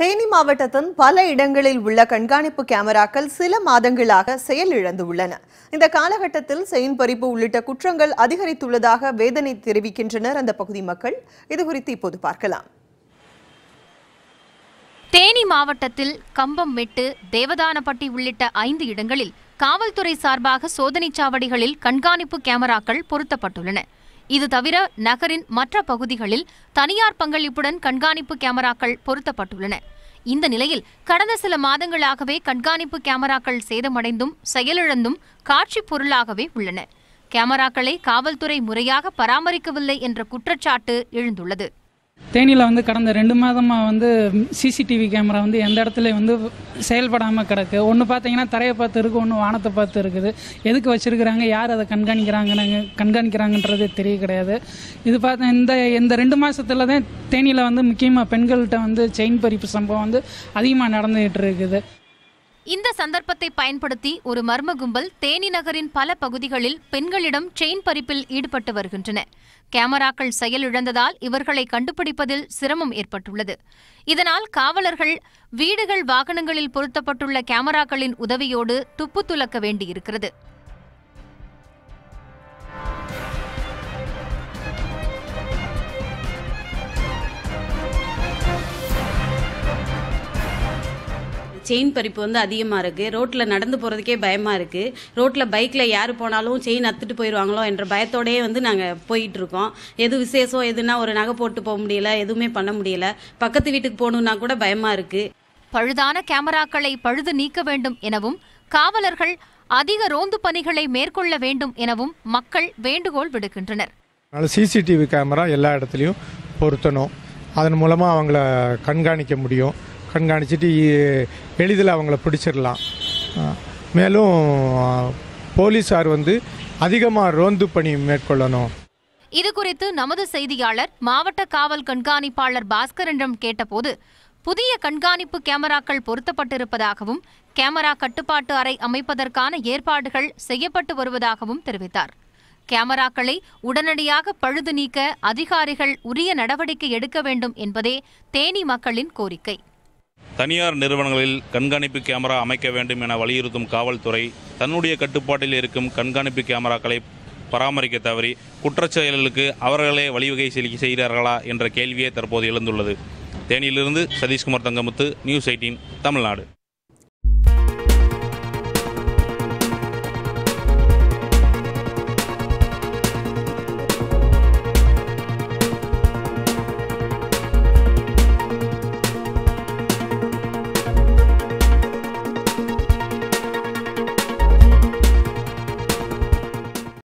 தேனி மாவட்டத்தின் பல இடங்களில் உள்ள கண்காணிப்பு கேமராக்கள் சில மாதங்களாக செயலிழந்துள்ளன இந்த காலகட்டத்தில் செயின் பறிப்பு உள்ளிட்ட குற்றங்கள் அதிகரித்துள்ளதாக வேதனை தெரிவிக்கின்றனர் அந்த பகுதி மக்கள் இது குறித்து இப்போது பார்க்கலாம் தேனி மாவட்டத்தில் கம்பம் மெட்டு தேவதானப்பட்டி உள்ளிட்ட ஐந்து இடங்களில் காவல்துறை சார்பாக சோதனை சாவடிகளில் கண்காணிப்பு கேமராக்கள் பொருத்தப்பட்டுள்ளன இது தவிர நகரின் மற்ற பகுதிகளில் தனியார் பங்களிப்புடன் கண்காணிப்பு கேமராக்கள் பொருத்தப்பட்டுள்ளன இந்த நிலையில் கடந்த சில மாதங்களாகவே கண்காணிப்பு கேமராக்கள் சேதமடைந்தும் செயலிழந்தும் காட்சி பொருளாகவே உள்ளன கேமராக்களை காவல்துறை முறையாக பராமரிக்கவில்லை என்ற குற்றச்சாட்டு எழுந்துள்ளது தேனியில் வந்து கடந்த ரெண்டு மாதமாக வந்து சிசிடிவி கேமரா வந்து எந்த இடத்துல வந்து செயல்படாமல் கிடக்கு ஒன்று பார்த்தீங்கன்னா தரையை பார்த்து இருக்குது ஒன்று வானத்தை பார்த்து இருக்குது எதுக்கு வச்சுருக்கிறாங்க யார் அதை கண்காணிக்கிறாங்கன்னு கண்காணிக்கிறாங்கன்றது தெரிய கிடையாது இது பார்த்த இந்த இந்த ரெண்டு மாதத்தில் தான் தேனியில் வந்து முக்கியமாக பெண்கள்கிட்ட வந்து செயின் பறிப்பு சம்பவம் வந்து அதிகமாக நடந்துகிட்டு இருக்குது இந்த சந்தர்ப்பத்தை பயன்படுத்தி ஒரு மர்ம கும்பல் தேனி நகரின் பல பகுதிகளில் பெண்களிடம் செயின் பறிப்பில் ஈடுபட்டு வருகின்றன கேமராக்கள் செயலிழந்ததால் இவர்களை கண்டுபிடிப்பதில் சிரமம் ஏற்பட்டுள்ளது இதனால் காவலர்கள் வீடுகள் வாகனங்களில் பொருத்தப்பட்டுள்ள கேமராக்களின் உதவியோடு துப்பு துலக்க வேண்டியிருக்கிறது செயின் பறிப்பு வந்து அதிகமாக இருக்குது ரோட்டில் நடந்து போகிறதுக்கே பயமாக இருக்குது ரோட்டில் பைக்கில் யார் போனாலும் செயின் அத்துட்டு போயிடுவாங்களோ என்ற பயத்தோடையே வந்து நாங்கள் போயிட்டுருக்கோம் எது விசேஷம் எதுனா ஒரு நகை போட்டு போக முடியல எதுவுமே பண்ண முடியல பக்கத்து வீட்டுக்கு போகணுன்னா கூட பயமாக இருக்குது பழுதான கேமராக்களை பழுது நீக்க வேண்டும் எனவும் காவலர்கள் அதிக ரோந்து பணிகளை மேற்கொள்ள வேண்டும் எனவும் மக்கள் வேண்டுகோள் விடுக்கின்றனர் அதனால் சிசிடிவி கேமரா எல்லா இடத்துலையும் பொருத்தணும் அதன் மூலமாக அவங்கள கண்காணிக்க முடியும் கண்காணிச்சுட்டு எளிதில் அவங்கள பிடிச்சிடலாம் மேலும் போலீஸார் வந்து அதிகமாக ரோந்து பணி மேற்கொள்ளணும் இது குறித்து நமது செய்தியாளர் மாவட்ட காவல் கண்காணிப்பாளர் பாஸ்கரனிடம் கேட்டபோது புதிய கண்காணிப்பு கேமராக்கள் பொருத்தப்பட்டிருப்பதாகவும் கேமரா கட்டுப்பாட்டு அறை அமைப்பதற்கான ஏற்பாடுகள் செய்யப்பட்டு வருவதாகவும் தெரிவித்தார் கேமராக்களை உடனடியாக பழுது நீக்க அதிகாரிகள் உரிய நடவடிக்கை எடுக்க வேண்டும் என்பதே தேனி மக்களின் கோரிக்கை தனியார் நிறுவனங்களில் கண்காணிப்பு கேமரா அமைக்க வேண்டும் என வலியுறுத்தும் காவல்துறை தன்னுடைய கட்டுப்பாட்டில் இருக்கும் கண்காணிப்பு கேமராக்களை பராமரிக்க தவறி குற்றச்செயல்களுக்கு அவர்களே வழிவகை செய்கிறார்களா என்ற கேள்வியே தற்போது எழுந்துள்ளது தேனியிலிருந்து சதீஷ்குமார் தங்கமுத்து நியூஸ் எயிட்டீன் தமிழ்நாடு